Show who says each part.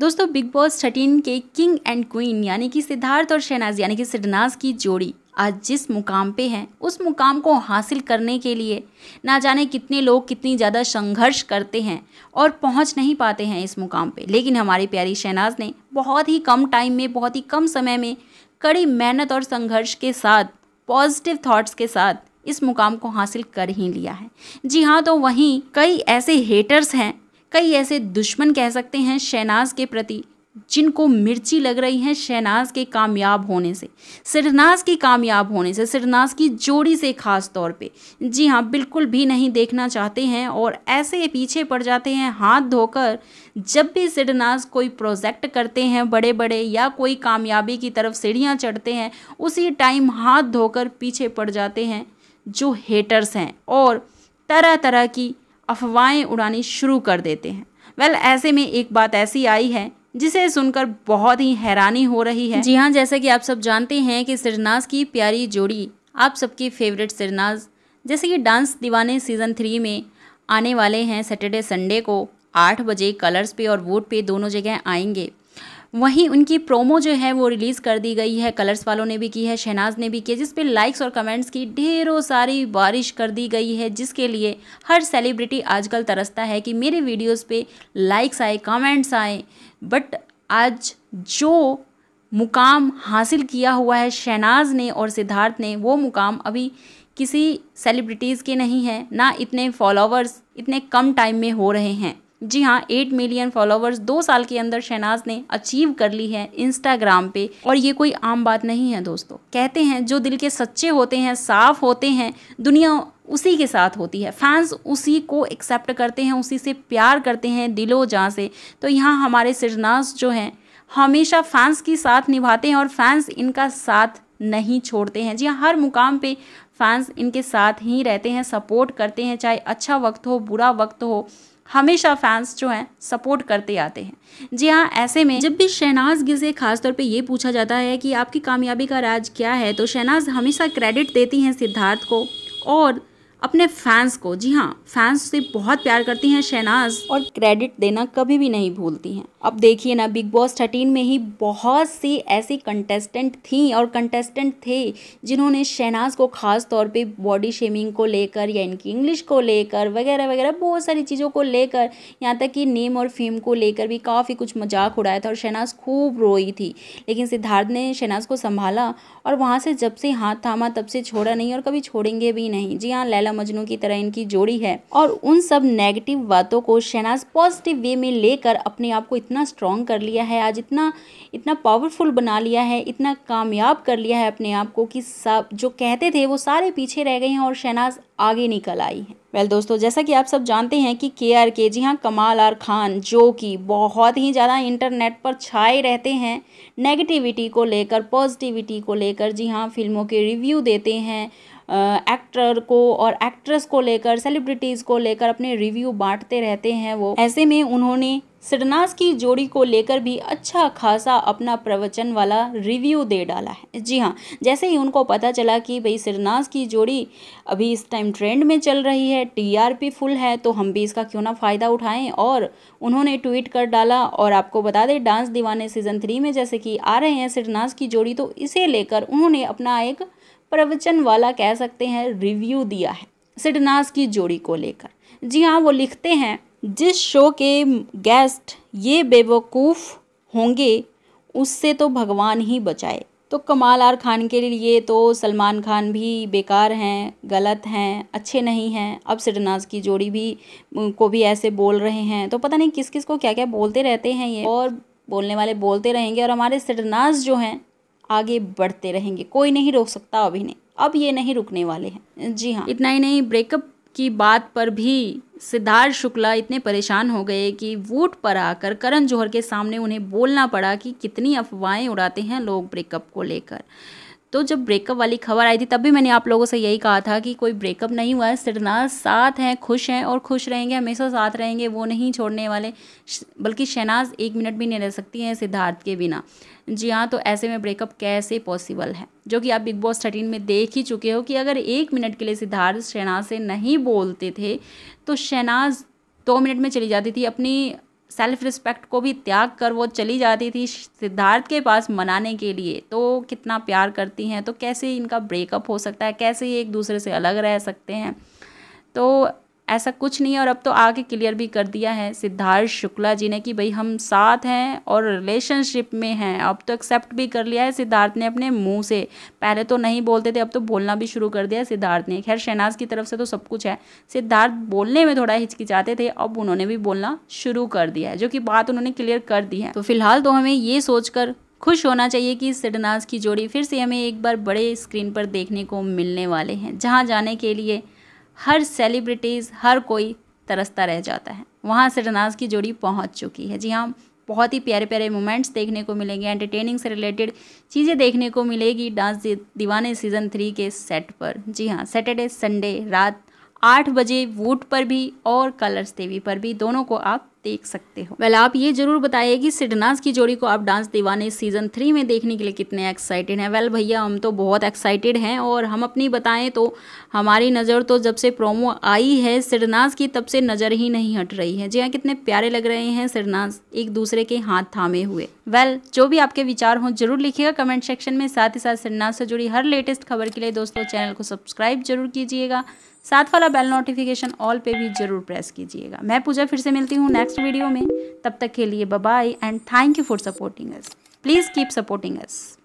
Speaker 1: दोस्तों Bigg Boss thirteen के king and queen यानी कि सिद्धार्थ और शहनाज यानी कि सिडनाज की जोड़ी आज जिस मुकाम पे हैं उस मुकाम को हासिल करने के लिए ना जाने कितने लोग कितनी ज़्यादा संघर्ष करते हैं और पहुंच नहीं पाते हैं इस मुकाम पे लेकिन हमारी प्यारी शहनाज ने बहुत ही कम टाइम में बहुत ही कम समय में कड़ी मेहनत और संघर्ष के साथ पॉजिटिव थॉट्स के साथ इस मुकाम को हासिल कर ही लिया है जी हाँ तो वहीं कई ऐसे हेटर्स हैं कई ऐसे दुश्मन कह सकते हैं शहनाज के प्रति जिनको मिर्ची लग रही है शहनाज के कामयाब होने से सिरनाज के कामयाब होने से सिरनाज की जोड़ी से खास तौर पे जी हाँ बिल्कुल भी नहीं देखना चाहते हैं और ऐसे पीछे पड़ जाते हैं हाथ धोकर जब भी सिरनाज कोई प्रोजेक्ट करते हैं बड़े बड़े या कोई कामयाबी की तरफ सीढ़ियाँ चढ़ते हैं उसी टाइम हाथ धोकर पीछे पड़ जाते हैं जो हेटर्स हैं और तरह तरह की अफवाहें उड़ानी शुरू कर देते हैं वेल ऐसे में एक बात ऐसी आई है जिसे सुनकर बहुत ही हैरानी हो रही है जी हाँ जैसे कि आप सब जानते हैं कि सिरनाज की प्यारी जोड़ी आप सबकी फेवरेट सिरनाज जैसे कि डांस दीवाने सीज़न थ्री में आने वाले हैं सैटरडे संडे को आठ बजे कलर्स पे और वोट पे दोनों जगह आएंगे वहीं उनकी प्रोमो जो है वो रिलीज़ कर दी गई है कलर्स वालों ने भी की है शहनाज ने भी की है जिसपे लाइक्स और कमेंट्स की ढेरों सारी बारिश कर दी गई है जिसके लिए हर सेलिब्रिटी आजकल तरसता है कि मेरे वीडियोस पे लाइक्स आए कमेंट्स आए बट आज जो मुकाम हासिल किया हुआ है शहनाज ने और सिद्धार्थ ने वो मुकाम अभी किसी सेलिब्रिटीज़ के नहीं है ना इतने फॉलोवर्स इतने कम टाइम में हो रहे हैं जी हाँ एट मिलियन फॉलोवर्स दो साल के अंदर शहनाज ने अचीव कर ली है इंस्टाग्राम पे और ये कोई आम बात नहीं है दोस्तों कहते हैं जो दिल के सच्चे होते हैं साफ होते हैं दुनिया उसी के साथ होती है फैंस उसी को एक्सेप्ट करते हैं उसी से प्यार करते हैं दिलो जहाँ से तो यहाँ हमारे सिरनाज जो हैं हमेशा फैंस के साथ निभाते हैं और फैंस इनका साथ नहीं छोड़ते हैं जी हाँ हर मुकाम पे फैंस इनके साथ ही रहते हैं सपोर्ट करते हैं चाहे अच्छा वक्त हो बुरा वक्त हो हमेशा फैंस जो हैं सपोर्ट करते आते हैं जी हाँ ऐसे में जब भी शहनाज गिल से खासतौर पे ये पूछा जाता है कि आपकी कामयाबी का राज क्या है तो शहनाज हमेशा क्रेडिट देती हैं सिद्धार्थ को और अपने फैंस को जी हाँ फैंस से बहुत प्यार करती हैं शहनाज और क्रेडिट देना कभी भी नहीं भूलती हैं अब देखिए ना बिग बॉस थर्टीन में ही बहुत सी ऐसी कंटेस्टेंट थी और कंटेस्टेंट थे जिन्होंने शहनाज को खास तौर पे बॉडी शेमिंग को लेकर या इनकी इंग्लिश को लेकर वगैरह वगैरह बहुत सारी चीज़ों को लेकर यहाँ तक कि नेम और फेम को लेकर भी काफ़ी कुछ मजाक उड़ाया था और शहनाज खूब रोई थी लेकिन सिद्धार्थ ने शहनाज को संभाला और वहाँ से जब से हाथ थामा तब से छोड़ा नहीं और कभी छोड़ेंगे भी नहीं जी हाँ लैला लैला मजनू की तरह इनकी जोड़ी है और उन सब नेगेटिव बातों को शहनाज पॉजिटिव वे में लेकर अपने आप को इतना स्ट्रॉन्ग कर लिया है आज इतना इतना पावरफुल बना लिया है इतना कामयाब कर लिया है अपने आप को कि सब जो कहते थे वो सारे पीछे रह गए हैं और शहनाज आगे निकल आई है वेल well, दोस्तों जैसा कि आप सब जानते हैं कि के आर के जी हाँ कमाल आर खान जो कि बहुत ही ज़्यादा इंटरनेट पर छाए रहते हैं नेगेटिविटी को लेकर पॉजिटिविटी को लेकर जी हाँ फिल्मों के रिव्यू देते हैं एक्टर को और एक्ट्रेस को लेकर सेलिब्रिटीज़ को लेकर अपने रिव्यू बांटते रहते हैं वो ऐसे में उन्होंने सिडनास की जोड़ी को लेकर भी अच्छा खासा अपना प्रवचन वाला रिव्यू दे डाला है जी हाँ जैसे ही उनको पता चला कि भाई सिडनास की जोड़ी अभी इस टाइम ट्रेंड में चल रही है टीआरपी फुल है तो हम भी इसका क्यों ना फ़ायदा उठाएं और उन्होंने ट्वीट कर डाला और आपको बता दें डांस दीवाने सीज़न थ्री में जैसे कि आ रहे हैं सिडनास की जोड़ी तो इसे लेकर उन्होंने अपना एक प्रवचन वाला कह सकते हैं रिव्यू दिया है सिडनास की जोड़ी को लेकर जी हाँ वो लिखते हैं जिस शो के गेस्ट ये बेवकूफ़ होंगे उससे तो भगवान ही बचाए तो कमाल आर खान के लिए तो सलमान खान भी बेकार हैं गलत हैं अच्छे नहीं हैं अब सिडनास की जोड़ी भी को भी ऐसे बोल रहे हैं तो पता नहीं किस किस को क्या क्या बोलते रहते हैं ये और बोलने वाले बोलते रहेंगे और हमारे सिडनास जो हैं आगे बढ़ते रहेंगे कोई नहीं रोक सकता अभी ने अब ये नहीं रुकने वाले हैं जी हाँ इतना ही नहीं ब्रेकअप की बात पर भी सिद्धार्थ शुक्ला इतने परेशान हो गए कि वोट पर आकर करण जौहर के सामने उन्हें बोलना पड़ा कि कितनी अफवाहें उड़ाते हैं लोग ब्रेकअप को लेकर तो जब ब्रेकअप वाली खबर आई थी तब भी मैंने आप लोगों से यही कहा था कि कोई ब्रेकअप नहीं हुआ है सिरना साथ हैं खुश हैं और खुश रहेंगे हमेशा साथ रहेंगे वो नहीं छोड़ने वाले बल्कि शहनाज एक मिनट भी नहीं रह सकती हैं सिद्धार्थ के बिना जी हाँ तो ऐसे में ब्रेकअप कैसे पॉसिबल है जो कि आप बिग बॉस थर्टीन में देख ही चुके हो कि अगर एक मिनट के लिए सिद्धार्थ शहनाज से नहीं बोलते थे तो शहनाज दो मिनट में चली जाती थी अपनी सेल्फ रिस्पेक्ट को भी त्याग कर वो चली जाती थी सिद्धार्थ के पास मनाने के लिए तो कितना प्यार करती हैं तो कैसे इनका ब्रेकअप हो सकता है कैसे ये एक दूसरे से अलग रह सकते हैं तो ऐसा कुछ नहीं है और अब तो आगे क्लियर भी कर दिया है सिद्धार्थ शुक्ला जी ने कि भाई हम साथ हैं और रिलेशनशिप में हैं अब तो एक्सेप्ट भी कर लिया है सिद्धार्थ ने अपने मुंह से पहले तो नहीं बोलते थे अब तो बोलना भी शुरू कर दिया सिद्धार्थ ने खैर शहनाज की तरफ से तो सब कुछ है सिद्धार्थ बोलने में थोड़ा हिचकिचाते थे अब उन्होंने भी बोलना शुरू कर दिया है जो कि बात उन्होंने क्लियर कर दी है तो फिलहाल तो हमें ये सोचकर खुश होना चाहिए कि सिडनाज की जोड़ी फिर से हमें एक बार बड़े स्क्रीन पर देखने को मिलने वाले हैं जहाँ जाने के लिए हर सेलिब्रिटीज़ हर कोई तरसता रह जाता है वहाँ सटनाज की जोड़ी पहुँच चुकी है जी हाँ बहुत ही प्यारे प्यारे मोमेंट्स देखने को मिलेंगे एंटरटेनिंग से रिलेटेड चीज़ें देखने को मिलेगी डांस दीवाने सीज़न थ्री के सेट पर जी हाँ सैटरडे संडे रात आठ बजे वोट पर भी और कलर्स देवी पर भी दोनों को आप देख सकते हो वेल आप ये जरूर बताइए कि सिडनाज की जोड़ी को आप डांस दीवाने सीजन थ्री में देखने के लिए कितने एक्साइटेड हैं वेल भैया हम तो बहुत एक्साइटेड हैं और हम अपनी बताएं तो हमारी नज़र तो जब से प्रोमो आई है सिडनाज की तब से नज़र ही नहीं हट रही है जी हाँ कितने प्यारे लग रहे हैं सिडनाज एक दूसरे के हाथ थामे हुए वेल well, जो भी आपके विचार हों जरूर लिखिएगा कमेंट सेक्शन में साथ ही साथ सिडनाज से जुड़ी हर लेटेस्ट खबर के लिए दोस्तों चैनल को सब्सक्राइब जरूर कीजिएगा साथ वाला बेल नोटिफिकेशन ऑल पे भी जरूर प्रेस कीजिएगा मैं पूजा फिर से मिलती हूँ नेक्स्ट वीडियो में तब तक के लिए bye and thank you for supporting us please keep supporting us